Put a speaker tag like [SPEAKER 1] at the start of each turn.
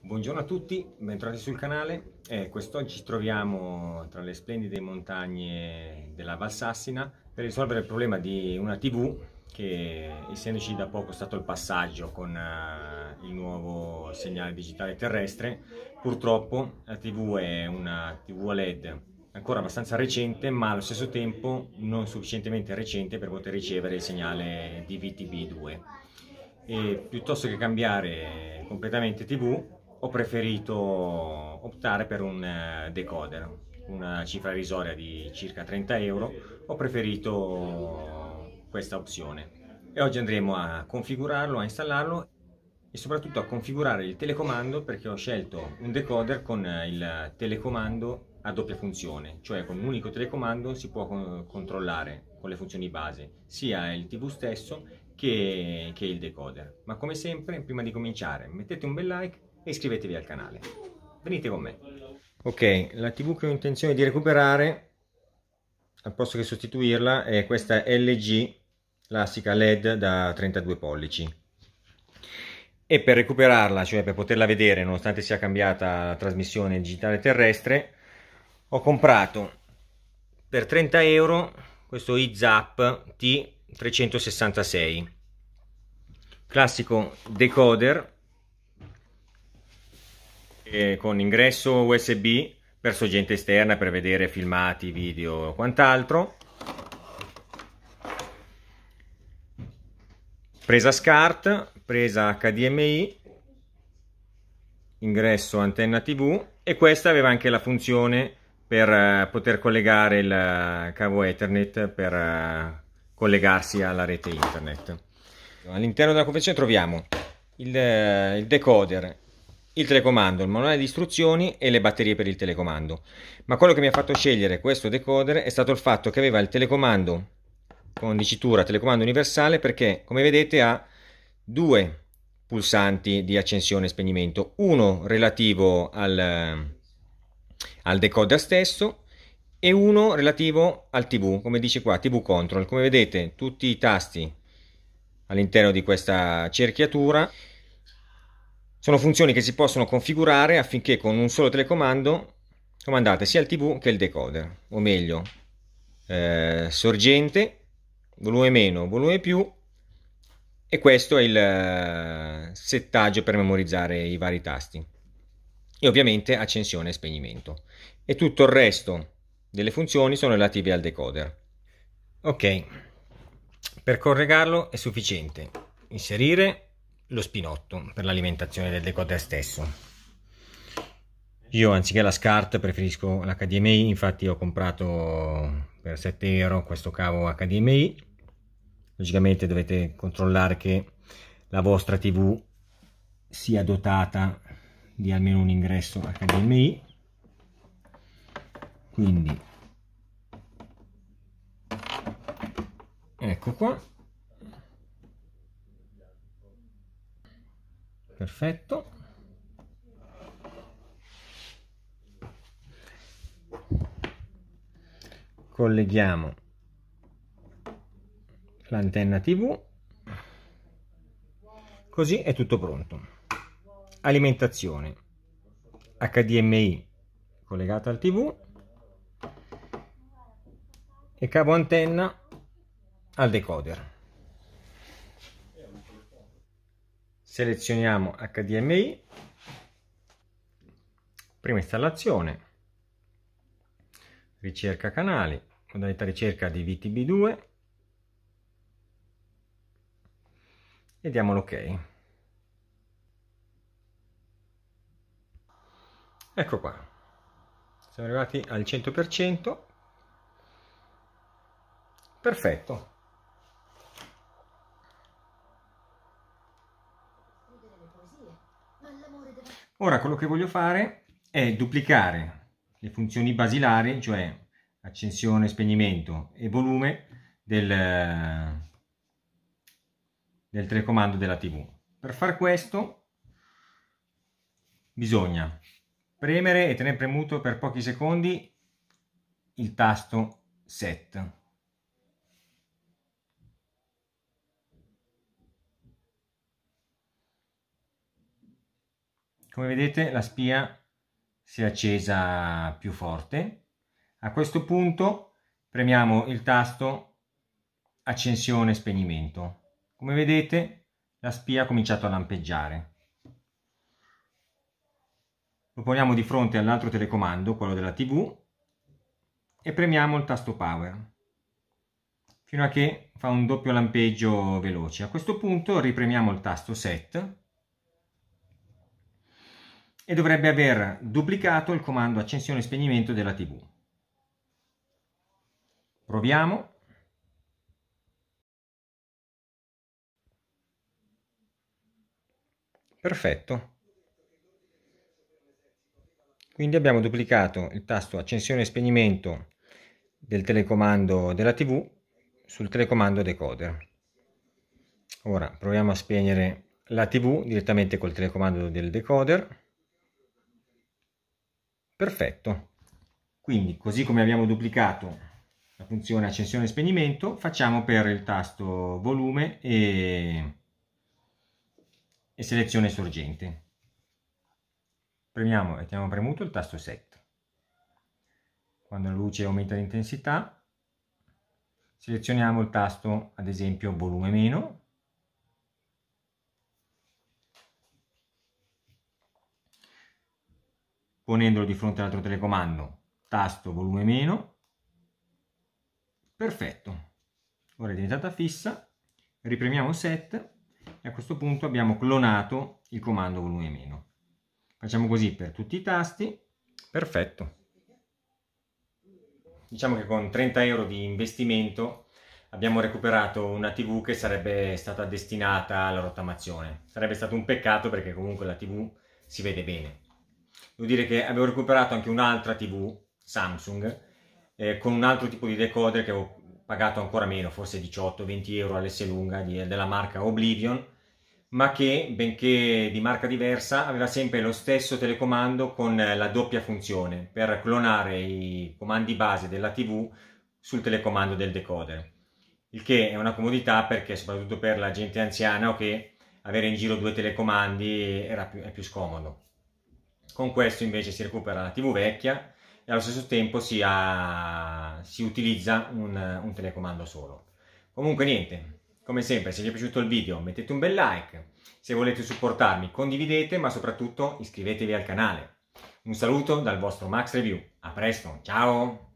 [SPEAKER 1] Buongiorno a tutti, bentornati sul canale. Eh, quest'oggi ci troviamo tra le splendide montagne della Valsassina per risolvere il problema di una TV che, essendoci da poco stato il passaggio con uh, il nuovo segnale digitale terrestre, purtroppo la TV è una TV a LED ancora abbastanza recente ma allo stesso tempo non sufficientemente recente per poter ricevere il segnale DVTV2. E piuttosto che cambiare completamente TV ho preferito optare per un eh, decoder, una cifra irrisoria di circa 30 euro, ho preferito questa opzione. E oggi andremo a configurarlo, a installarlo e soprattutto a configurare il telecomando perché ho scelto un decoder con eh, il telecomando a doppia funzione, cioè con un unico telecomando si può controllare con le funzioni base sia il TV stesso che, che il decoder. Ma come sempre, prima di cominciare, mettete un bel like e iscrivetevi al canale. Venite con me. Ok, la TV che ho intenzione di recuperare, al posto che sostituirla, è questa LG classica LED da 32 pollici. E per recuperarla, cioè per poterla vedere, nonostante sia cambiata la trasmissione digitale terrestre, ho comprato per 30 euro questo iZap T366 classico decoder eh, con ingresso USB per sorgente esterna per vedere filmati, video e quant'altro. Presa SCART, presa HDMI, ingresso antenna TV e questa aveva anche la funzione per eh, poter collegare il eh, cavo Ethernet per collegarsi alla rete internet. All'interno della confezione troviamo il, il decoder il telecomando, il manuale di istruzioni e le batterie per il telecomando. Ma quello che mi ha fatto scegliere questo decoder è stato il fatto che aveva il telecomando con dicitura telecomando universale perché come vedete ha due pulsanti di accensione e spegnimento, uno relativo al, al decoder stesso e uno relativo al TV, come dice qua, TV control. Come vedete tutti i tasti all'interno di questa cerchiatura sono funzioni che si possono configurare affinché con un solo telecomando comandate sia il TV che il decoder, o meglio, eh, sorgente, volume meno, volume più, e questo è il eh, settaggio per memorizzare i vari tasti e ovviamente accensione e spegnimento e tutto il resto delle funzioni sono relative al decoder ok per corregarlo è sufficiente inserire lo spinotto per l'alimentazione del decoder stesso. Io anziché la SCART preferisco l'HDMI, infatti ho comprato per 7 euro questo cavo HDMI. Logicamente dovete controllare che la vostra TV sia dotata di almeno un ingresso HDMI. Quindi ecco qua perfetto colleghiamo l'antenna tv così è tutto pronto alimentazione HDMI collegata al tv e cavo antenna al decoder selezioniamo HDMI, prima installazione, ricerca canali, modalità ricerca di VTB2 e diamo l'ok. Ecco qua, siamo arrivati al 100%, perfetto. Ora quello che voglio fare è duplicare le funzioni basilari, cioè accensione, spegnimento e volume del, del telecomando della TV. Per far questo bisogna premere e tenere premuto per pochi secondi il tasto set Come vedete la spia si è accesa più forte. A questo punto premiamo il tasto accensione spegnimento. Come vedete la spia ha cominciato a lampeggiare. Lo poniamo di fronte all'altro telecomando, quello della TV, e premiamo il tasto power fino a che fa un doppio lampeggio veloce. A questo punto ripremiamo il tasto set e dovrebbe aver duplicato il comando accensione e spegnimento della TV. Proviamo. Perfetto. Quindi abbiamo duplicato il tasto accensione e spegnimento del telecomando della TV sul telecomando decoder. Ora proviamo a spegnere la TV direttamente col telecomando del decoder. Perfetto. Quindi, così come abbiamo duplicato la funzione accensione e spegnimento, facciamo per il tasto volume e, e selezione sorgente. Premiamo e teniamo premuto il tasto set. Quando la luce aumenta l'intensità, selezioniamo il tasto, ad esempio, volume meno, ponendolo di fronte all'altro telecomando, tasto volume meno, perfetto. Ora è diventata fissa, ripremiamo set e a questo punto abbiamo clonato il comando volume meno. Facciamo così per tutti i tasti, perfetto. Diciamo che con 30 euro di investimento abbiamo recuperato una TV che sarebbe stata destinata alla rottamazione. Sarebbe stato un peccato perché comunque la TV si vede bene devo dire che avevo recuperato anche un'altra TV Samsung eh, con un altro tipo di decoder che avevo pagato ancora meno, forse 18-20 euro all'S lunga di, della marca Oblivion, ma che benché di marca diversa aveva sempre lo stesso telecomando con eh, la doppia funzione per clonare i comandi base della TV sul telecomando del decoder. Il che è una comodità perché soprattutto per la gente anziana o che avere in giro due telecomandi era più, è più scomodo. Con questo invece si recupera la TV vecchia e allo stesso tempo si, ha, ah, si utilizza un, un telecomando solo. Comunque niente, come sempre se vi è piaciuto il video mettete un bel like, se volete supportarmi condividete ma soprattutto iscrivetevi al canale. Un saluto dal vostro Max Review, a presto, ciao!